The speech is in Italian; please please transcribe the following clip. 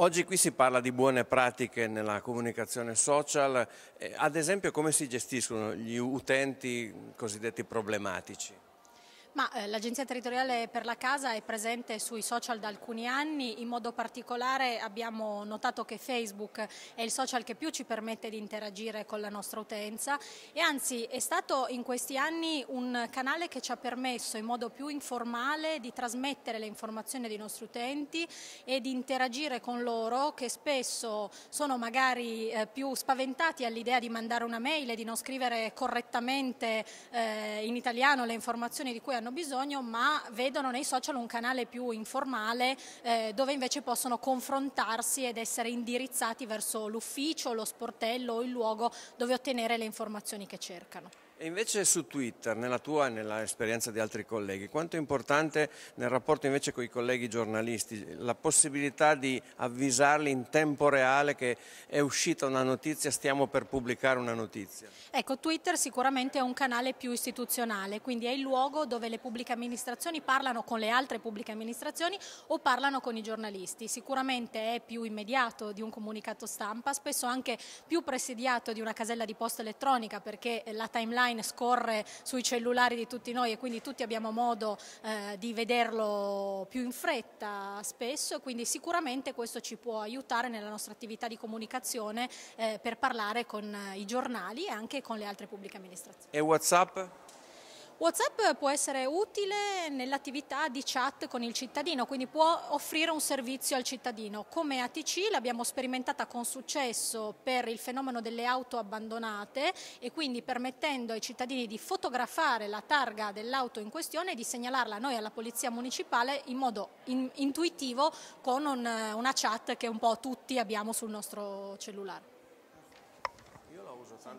Oggi qui si parla di buone pratiche nella comunicazione social, eh, ad esempio come si gestiscono gli utenti cosiddetti problematici? Eh, l'Agenzia Territoriale per la Casa è presente sui social da alcuni anni, in modo particolare abbiamo notato che Facebook è il social che più ci permette di interagire con la nostra utenza e anzi è stato in questi anni un canale che ci ha permesso in modo più informale di trasmettere le informazioni dei nostri utenti e di interagire con loro che spesso sono magari eh, più spaventati all'idea di mandare una mail e di non scrivere correttamente eh, in italiano le informazioni di cui hanno hanno bisogno, ma vedono nei social un canale più informale eh, dove invece possono confrontarsi ed essere indirizzati verso l'ufficio, lo sportello o il luogo dove ottenere le informazioni che cercano. E invece su Twitter, nella tua e nell'esperienza di altri colleghi, quanto è importante nel rapporto invece con i colleghi giornalisti la possibilità di avvisarli in tempo reale che è uscita una notizia, stiamo per pubblicare una notizia? Ecco, Twitter sicuramente è un canale più istituzionale, quindi è il luogo dove le pubbliche amministrazioni parlano con le altre pubbliche amministrazioni o parlano con i giornalisti. Sicuramente è più immediato di un comunicato stampa, spesso anche più presidiato di una casella di posta elettronica perché la timeline online scorre sui cellulari di tutti noi e quindi tutti abbiamo modo eh, di vederlo più in fretta spesso e quindi sicuramente questo ci può aiutare nella nostra attività di comunicazione eh, per parlare con i giornali e anche con le altre pubbliche amministrazioni. E WhatsApp? WhatsApp può essere utile nell'attività di chat con il cittadino, quindi può offrire un servizio al cittadino. Come ATC l'abbiamo sperimentata con successo per il fenomeno delle auto abbandonate e quindi permettendo ai cittadini di fotografare la targa dell'auto in questione e di segnalarla noi alla Polizia Municipale in modo in intuitivo con un, una chat che un po' tutti abbiamo sul nostro cellulare. Io la uso tanto.